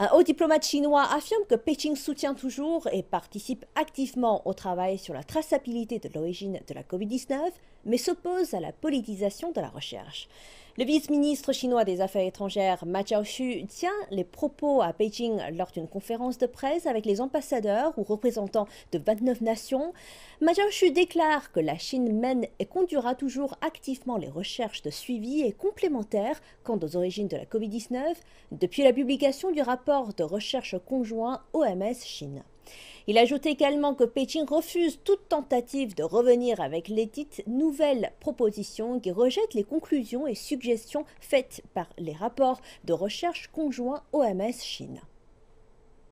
Un euh, haut diplomate chinois affirme que Pékin soutient toujours et participe activement au travail sur la traçabilité de l'origine de la COVID-19, mais s'oppose à la politisation de la recherche. Le vice-ministre chinois des Affaires étrangères, Ma Xu, tient les propos à Pékin lors d'une conférence de presse avec les ambassadeurs ou représentants de 29 nations. Ma Xu déclare que la Chine mène et conduira toujours activement les recherches de suivi et complémentaires quant aux origines de la Covid-19 depuis la publication du rapport de recherche conjoint OMS-Chine. Il ajoute également que Pékin refuse toute tentative de revenir avec les dites nouvelles propositions qui rejettent les conclusions et suggestions faites par les rapports de recherche conjoints OMS-Chine.